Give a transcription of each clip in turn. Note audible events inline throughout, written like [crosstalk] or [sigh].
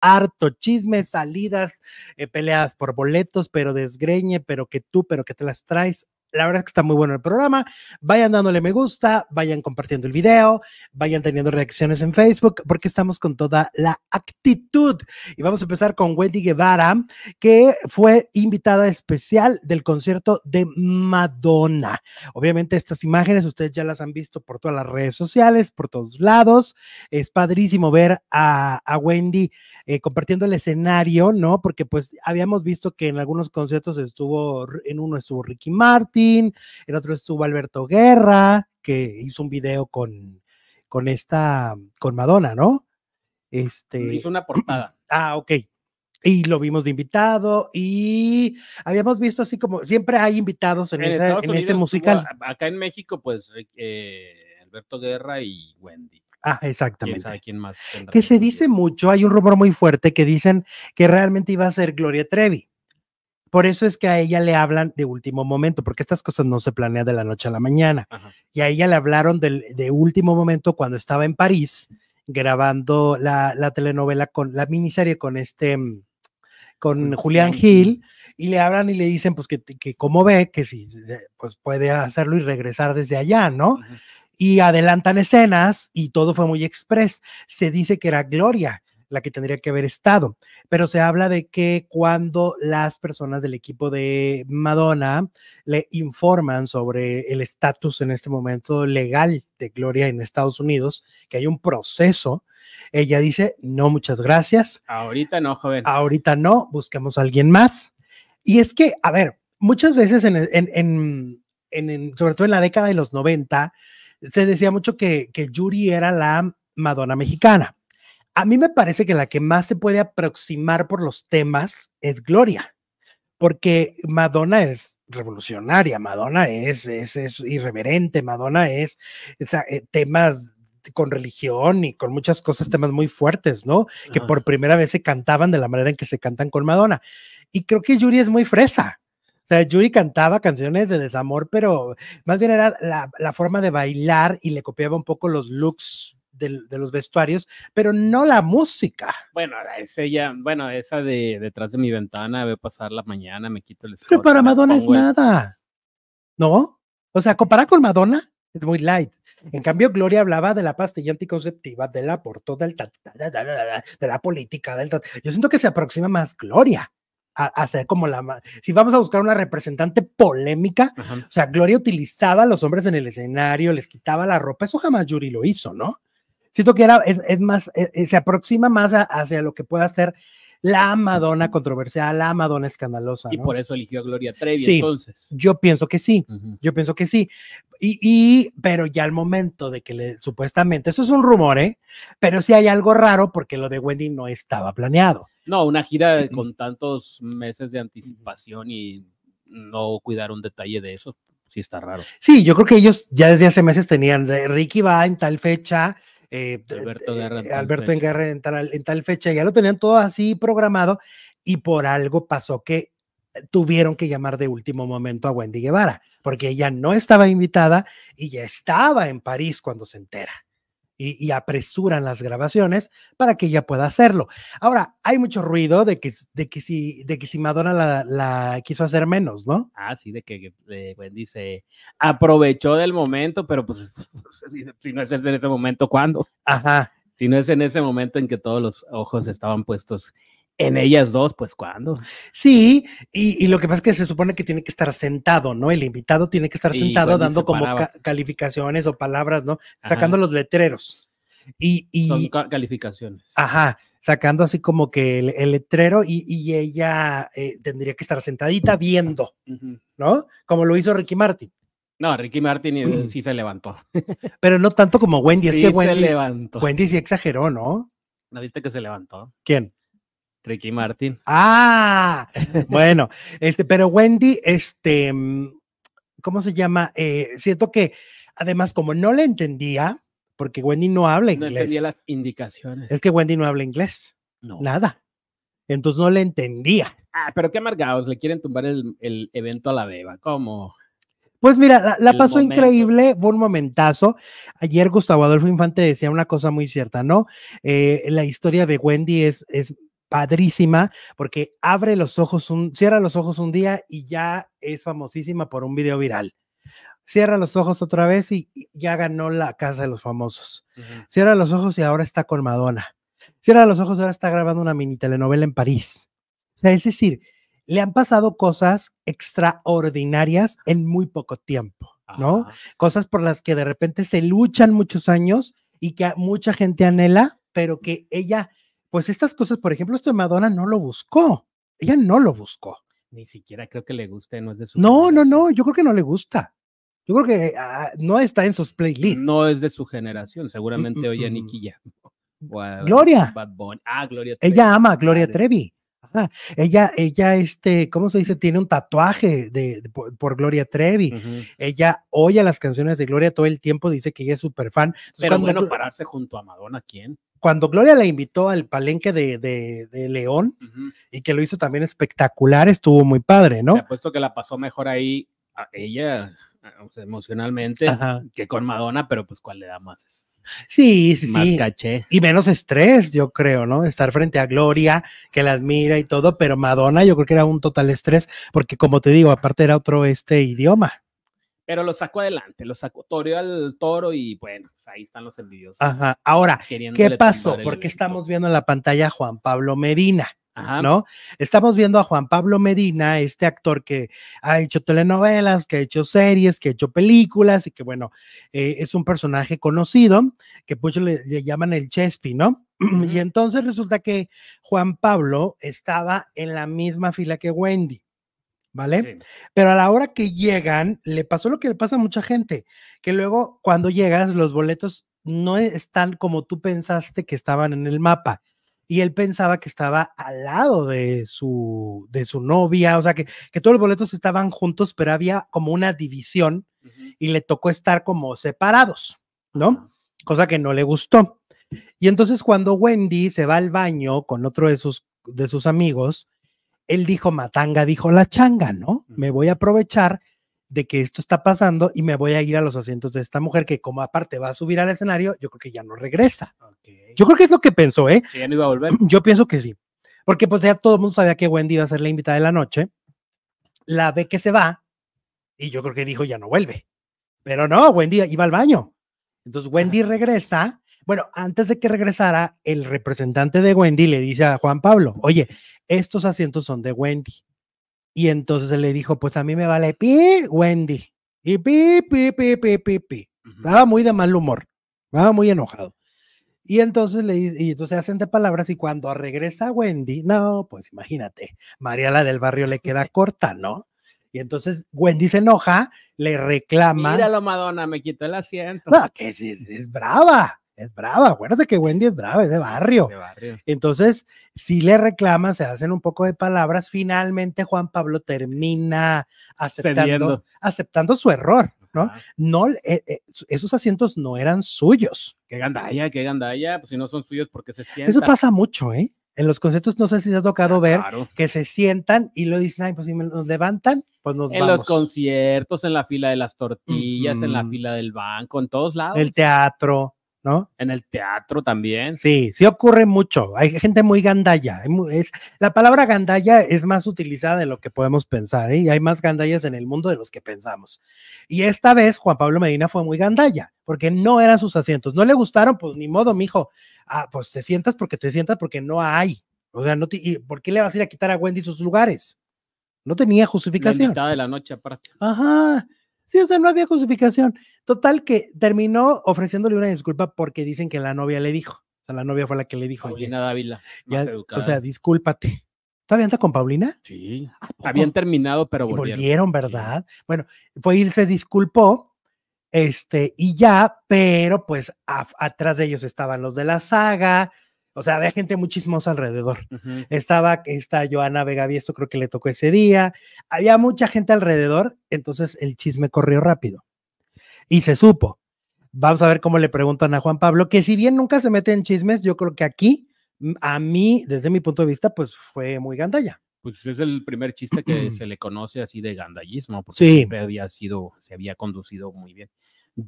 harto chisme, salidas, eh, peleadas por boletos, pero desgreñe, pero que tú, pero que te las traes la verdad es que está muy bueno el programa. Vayan dándole me gusta, vayan compartiendo el video, vayan teniendo reacciones en Facebook, porque estamos con toda la actitud. Y vamos a empezar con Wendy Guevara, que fue invitada especial del concierto de Madonna. Obviamente estas imágenes ustedes ya las han visto por todas las redes sociales, por todos lados. Es padrísimo ver a, Wendy eh, compartiendo el escenario, ¿no? Porque pues habíamos visto que en algunos conciertos estuvo, en uno estuvo Ricky Martin, el otro estuvo Alberto Guerra, que hizo un video con, con esta, con Madonna, ¿no? Este. Hizo una portada. [clears throat] Ah, ok. Y lo vimos de invitado y habíamos visto así como siempre hay invitados en, este musical. Acá en México, pues eh, eh, Alberto Guerra y Wendy. Ah, exactamente. más que se dice mucho, hay un rumor muy fuerte que dicen que realmente iba a ser Gloria Trevi. Por eso es que a ella le hablan de último momento, porque estas cosas no se planean de la noche a la mañana. Y a ella le hablaron de, último momento cuando estaba en París grabando la, telenovela con la miniserie con este mm, con Julián Gil y le hablan y le dicen pues que, que como ve que si eh, pues puede hacerlo y regresar desde allá, ¿no? Y adelantan escenas y todo fue muy express. Se dice que era Gloria la que tendría que haber estado. Pero se habla de que cuando las personas del equipo de Madonna le informan sobre el estatus en este momento legal de Gloria en Estados Unidos, que hay un proceso, ella dice, no, muchas gracias. Ahorita no, joven. Ahorita no, busquemos a alguien más. Y es que, a ver, muchas veces, en, sobre todo en la década de los 90, se decía mucho que Yuri era la Madonna mexicana. A mí me parece que la que más se puede aproximar por los temas es Gloria, porque Madonna es revolucionaria, Madonna es, es, irreverente, Madonna es, eh, temas con religión y con muchas cosas, temas muy fuertes, ¿no? Que por primera vez se cantaban de la manera en que se cantan con Madonna. Y creo que Yuri es muy fresa. O sea, Yuri cantaba canciones de desamor, pero más bien era la, la forma de bailar y le copiaba un poco los looks de, los vestuarios, pero no la música. Bueno, ya, bueno, esa de detrás de mi ventana, veo pasar la mañana, me quito el escote. Pero para Madonna es nada. ¿No? O sea, comparar con Madonna es muy light. En cambio, Gloria hablaba de la pastilla anticonceptiva, del la del ta, de la política, del Yo siento que se aproxima más Gloria a, ser como la... Si vamos a buscar una representante polémica, o sea, Gloria utilizaba a los hombres en el escenario, les quitaba la ropa, eso jamás Yuri lo hizo, ¿no? Siento que era, es, es más, e, e, se aproxima más a, hacia lo que pueda ser la Madonna controversial, la Madonna escandalosa. Y por eso eligió a Gloria Trevi, sí, entonces. Yo pienso que sí, yo pienso que sí. Y, y, pero ya al momento de que le, supuestamente, eso es un rumor, ¿eh? Pero sí hay algo raro porque lo de Wendy no estaba planeado. No, una gira [clears throat] con tantos meses de anticipación y no cuidar un detalle de eso, sí está raro. Sí, yo creo que ellos ya desde hace meses tenían, de Ricky va en tal fecha, eh, Alberto eh, en, eh, en tal fecha, ya lo tenían todo así programado y por algo pasó que tuvieron que llamar de último momento a Wendy Guevara, porque ella no estaba invitada y ya estaba en París cuando se entera y, apresuran las grabaciones para que ella pueda hacerlo. Ahora, hay mucho ruido de que, de que, si, de que si Madonna la, quiso hacer menos, ¿no? Ah, sí, de que eh, Wendy se aprovechó del momento, pero pues [laughs] si no es en ese momento, ¿cuándo? Ajá. Si no es en ese momento en que todos los ojos estaban puestos en ellas dos, pues cuando Sí, y, lo que pasa es que se supone que tiene que estar sentado, ¿no? El invitado tiene que estar sentado dando como calificaciones o palabras, ¿no? Sacando los letreros. Y, calificaciones. Ajá, sacando así como que el, letrero y, ella eh, tendría que estar sentadita viendo, ¿no? Como lo hizo Ricky Martin. No, Ricky Martin eh, [clears throat] sí se levantó. [laughs] Pero no tanto como Wendy, es que Wendy, se Wendy sí exageró, ¿no? Nadie que se levantó? ¿Quién? Ricky Martin. Ah, [laughs] bueno, este, pero Wendy, este, ¿cómo se llama? Eh, siento que además, como no le entendía, porque Wendy no habla inglés. No entendía las indicaciones. Es que Wendy no habla inglés. No. Nada. Entonces no le entendía. Ah, pero qué amargados, le quieren tumbar el, evento a la beba. ¿Cómo? Pues mira, la, pasó increíble, fue un momentazo. Ayer Gustavo Adolfo Infante decía una cosa muy cierta, ¿no? Eh, la historia de Wendy es, es padrísima porque abre los ojos, un, cierra los ojos un día y ya es famosísima por un video viral. Cierra los ojos otra vez y, ya ganó la casa de los famosos. Cierra los ojos y ahora está con Madonna. Cierra los ojos y ahora está grabando una mini telenovela en París. O sea, es decir, le han pasado cosas extraordinarias en muy poco tiempo, ¿no? Cosas por las que de repente se luchan muchos años y que mucha gente anhela, pero que ella pues estas cosas, por ejemplo, esto de Madonna no lo buscó, ella no lo buscó. Ni siquiera creo que le guste, no es de su. No, generación. no, no, yo creo que no le gusta. Yo creo que ah, no está en sus playlists. No es de su generación, seguramente oye a Nicky ya. Gloria. Ah, Gloria Trevi. Ella ama a Gloria Trevi. ella, ella, este, ¿cómo se dice? Tiene un tatuaje de, por, Gloria Trevi. Ella oye las canciones de Gloria todo el tiempo, dice que ella es súper fan. Entonces, Pero bueno, pararse junto a Madonna, ¿quién? cuando Gloria la invitó al palenque de, León y que lo hizo también espectacular, estuvo muy padre, ¿no? Me apuesto que la pasó mejor ahí a ella emocionalmente que con Madonna, pero pues cuál le da más. Sí, sí, más caché. Y menos estrés, yo creo, ¿no? Estar frente a Gloria, que la admira y todo, pero Madonna yo creo que era un total estrés, porque como te digo, aparte era otro este idioma. Pero lo sacó adelante, lo saco toreó al toro y bueno, pues, ahí están los envidios. Ajá. Ahora, ¿qué pasó? Porque estamos viendo en la pantalla a Juan Pablo Medina. ¿No? Estamos viendo a Juan Pablo Medina, este actor que ha hecho telenovelas, que ha hecho series, que ha hecho películas y que, bueno, eh, es un personaje conocido que muchos le, llaman el Chespi, ¿no? [clears throat] Y entonces resulta que Juan Pablo estaba en la misma fila que Wendy. ¿vale? Pero a la hora que llegan, le pasó lo que le pasa a mucha gente, que luego cuando llegas los boletos no están como tú pensaste que estaban en el mapa. Y él pensaba que estaba al lado de su, de su novia, o sea, que, que todos los boletos estaban juntos, pero había como una división y le tocó estar como separados, ¿no? Cosa que no le gustó. Y entonces cuando Wendy se va al baño con otro de sus, de sus amigos, él dijo matanga, dijo la changa, ¿no? Me voy a aprovechar de que esto está pasando y me voy a ir a los asientos de esta mujer que como aparte va a subir al escenario, yo creo que ya no regresa. Yo creo que es lo que pensó, ¿eh? ya no iba a volver. [clears throat] Yo pienso que sí, porque pues ya todo el mundo sabía que Wendy iba a ser la invitada de la noche, la ve que se va y yo creo que dijo ya no vuelve, pero no, Wendy iba al baño. Entonces Wendy regresa. Bueno, antes de que regresara, el representante de Wendy le dice a Juan Pablo, oye, estos asientos son de Wendy. Y entonces le dijo, pues a mí me vale pi, Wendy. Y pi, pi, pi, pi, pi, pi. Estaba muy de mal humor, estaba muy enojado. Y entonces le y entonces hacen de palabras y cuando regresa Wendy, no, pues imagínate, María la del barrio le queda [laughs] corta, ¿no? Y entonces Wendy se enoja, le reclama. Míralo, Madonna, me quitó el asiento. No, que es brava es brava, acuérdate que Wendy es brava, es de barrio. Entonces, si le reclaman, se hacen un poco de palabras, finalmente Juan Pablo termina aceptando, aceptando su error, ¿no? no eh, eh, esos asientos no eran suyos. Qué gandalla, qué gandalla, pues si no son suyos, porque se sientan? Eso pasa mucho, ¿eh? En los conciertos no sé si se ha tocado ah, ver que se sientan y lo dicen, pues si nos levantan, pues nos en los conciertos, en la fila de las tortillas, en la mm. fila del banco, en todos lados. El teatro. ¿no? En el teatro también. Sí, sí ocurre mucho. Hay gente muy gandalla. Es, la palabra gandalla es más utilizada de lo que podemos pensar, ¿eh? y hay más gandallas en el mundo de los que pensamos. Y esta vez Juan Pablo Medina fue muy gandalla, porque no eran sus asientos. No le gustaron, pues ni modo, mijo. Ah, pues te sientas porque te sientas porque no hay. O sea, no ¿y ¿por qué le vas a ir a quitar a Wendy sus lugares? No tenía justificación. La de la noche aparte. Ajá. Sí, o sea, no había justificación. Total que terminó ofreciéndole una disculpa porque dicen que la novia le dijo. O sea, la novia fue la que le dijo. Paulina Dávila. Ya, o sea, discúlpate. ¿Todavía anda con Paulina? Sí. Ah, pues, Habían terminado, pero volvieron. volvieron ¿verdad? Bueno, fue y se disculpó, este, y ya, pero pues atrás de ellos estaban los de la saga, o sea, había gente muy chismosa alrededor. Estaba está Joana Vega esto, creo que le tocó ese día. Había mucha gente alrededor, entonces el chisme corrió rápido. Y se supo. Vamos a ver cómo le preguntan a Juan Pablo, que si bien nunca se mete en chismes, yo creo que aquí, mm, a mí, desde mi punto de vista, pues fue muy gandalla. Pues es el primer chiste que [clears throat] se le conoce así de gandallismo, porque sí. siempre había sido, se había conducido muy bien.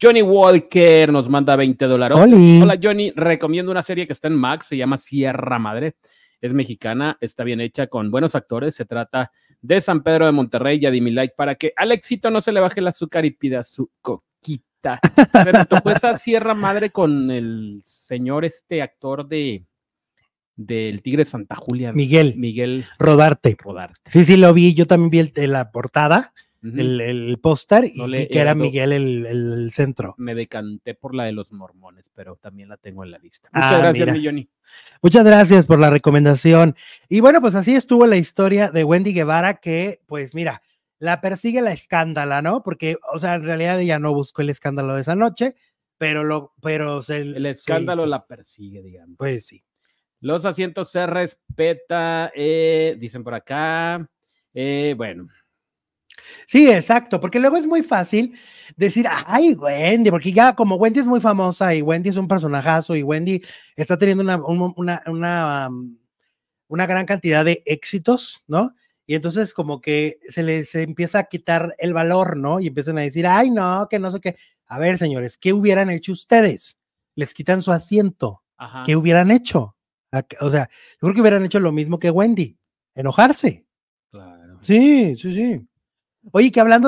Johnny Walker nos manda 20 dólares. Hola Johnny, recomiendo una serie que está en Max, se llama Sierra Madre. Es mexicana, está bien hecha, con buenos actores. Se trata de San Pedro de Monterrey, ya di mi like para que al éxito no se le baje el azúcar y pida su coquita. Pero tocó Sierra Madre con el señor, este actor de del Tigre Santa Julia. Miguel. Miguel. Rodarte. Rodarte. Sí, sí, lo vi. Yo también vi la portada el, el póster y que era Miguel el, el, centro. Me decanté por la de los mormones, pero también la tengo en la lista. Ah, Muchas gracias, Milloni. Muchas gracias por la recomendación. Y bueno, pues así estuvo la historia de Wendy Guevara, que pues mira, la persigue la escándala, ¿no? Porque, o sea, en realidad ella no buscó el escándalo de esa noche, pero lo, pero el escándalo la persigue, digamos. Pues sí. Los asientos se respeta, eh, dicen por acá. Eh, bueno, Sí, exacto, porque luego es muy fácil decir, ay, Wendy, porque ya como Wendy es muy famosa y Wendy es un personajazo y Wendy está teniendo una, una, una, una gran cantidad de éxitos, ¿no? Y entonces como que se les empieza a quitar el valor, ¿no? Y empiezan a decir, ay, no, que no sé qué. A ver, señores, ¿qué hubieran hecho ustedes? Les quitan su asiento. ¿Qué hubieran hecho? O sea, yo creo que hubieran hecho lo mismo que Wendy, enojarse. Claro. Sí, sí, sí. Oye, que hablando